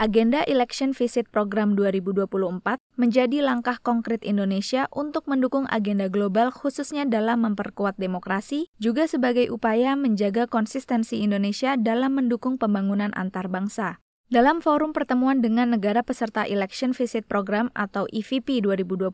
Agenda Election Visit Program 2024 menjadi langkah konkret Indonesia untuk mendukung agenda global khususnya dalam memperkuat demokrasi, juga sebagai upaya menjaga konsistensi Indonesia dalam mendukung pembangunan antar bangsa. Dalam forum pertemuan dengan negara peserta Election Visit Program atau EVP 2024,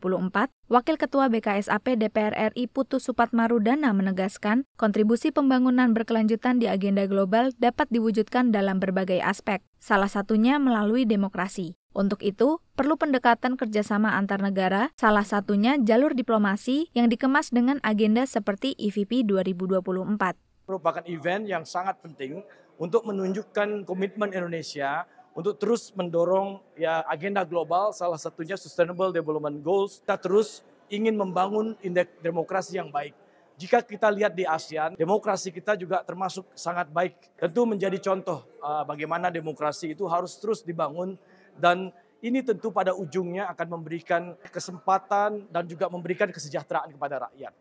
Wakil Ketua BKSAP DPR RI Putu Supatmaru Dana menegaskan, kontribusi pembangunan berkelanjutan di agenda global dapat diwujudkan dalam berbagai aspek, salah satunya melalui demokrasi. Untuk itu, perlu pendekatan kerjasama antar negara, salah satunya jalur diplomasi yang dikemas dengan agenda seperti EVP 2024 merupakan event yang sangat penting untuk menunjukkan komitmen Indonesia untuk terus mendorong ya agenda global salah satunya Sustainable Development Goals. Kita terus ingin membangun indeks demokrasi yang baik. Jika kita lihat di ASEAN, demokrasi kita juga termasuk sangat baik. Tentu menjadi contoh uh, bagaimana demokrasi itu harus terus dibangun dan ini tentu pada ujungnya akan memberikan kesempatan dan juga memberikan kesejahteraan kepada rakyat.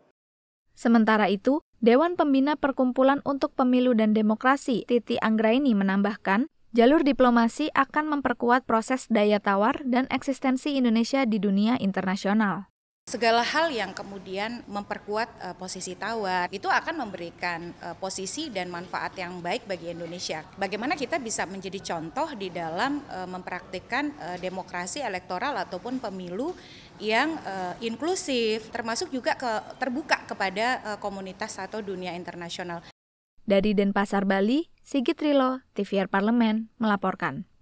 Sementara itu, Dewan Pembina Perkumpulan untuk Pemilu dan Demokrasi, Titi Anggraini menambahkan, jalur diplomasi akan memperkuat proses daya tawar dan eksistensi Indonesia di dunia internasional. Segala hal yang kemudian memperkuat uh, posisi tawar itu akan memberikan uh, posisi dan manfaat yang baik bagi Indonesia. Bagaimana kita bisa menjadi contoh di dalam uh, mempraktikkan uh, demokrasi elektoral ataupun pemilu yang uh, inklusif, termasuk juga ke, terbuka kepada uh, komunitas atau dunia internasional. Dari Denpasar, Bali, Sigit Rilo, TVR Parlemen, melaporkan.